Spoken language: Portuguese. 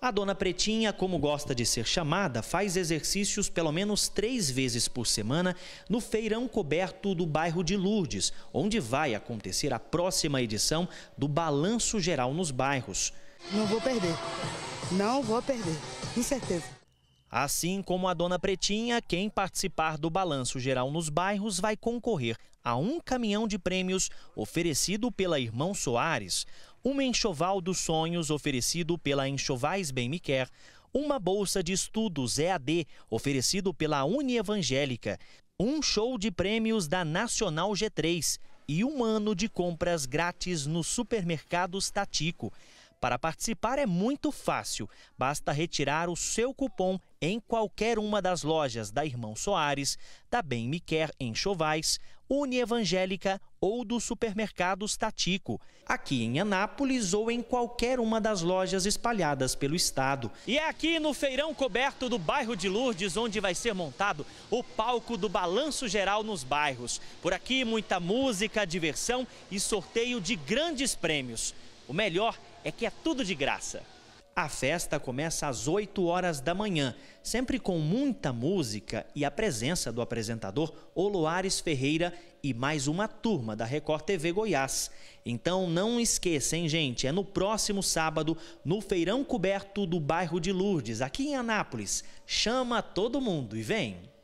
A dona Pretinha, como gosta de ser chamada, faz exercícios pelo menos três vezes por semana no feirão coberto do bairro de Lourdes, onde vai acontecer a próxima edição do Balanço Geral nos Bairros. Não vou perder, não vou perder, com certeza. Assim como a dona Pretinha, quem participar do Balanço Geral nos Bairros vai concorrer a um caminhão de prêmios oferecido pela Irmão Soares um enxoval dos sonhos oferecido pela Enxovais Bem Me Quer, uma bolsa de estudos EAD oferecido pela Uni Evangélica, um show de prêmios da Nacional G3 e um ano de compras grátis nos supermercados Tatico. Para participar é muito fácil. Basta retirar o seu cupom em qualquer uma das lojas da Irmão Soares, da Bem Me Quer em Chovais, Evangélica ou do supermercado Statico, aqui em Anápolis ou em qualquer uma das lojas espalhadas pelo estado. E é aqui no feirão coberto do bairro de Lourdes onde vai ser montado o palco do balanço geral nos bairros. Por aqui muita música, diversão e sorteio de grandes prêmios. O melhor é que é tudo de graça. A festa começa às 8 horas da manhã, sempre com muita música e a presença do apresentador Oloares Ferreira e mais uma turma da Record TV Goiás. Então não esqueçam, gente, é no próximo sábado, no Feirão Coberto do bairro de Lourdes, aqui em Anápolis. Chama todo mundo e vem!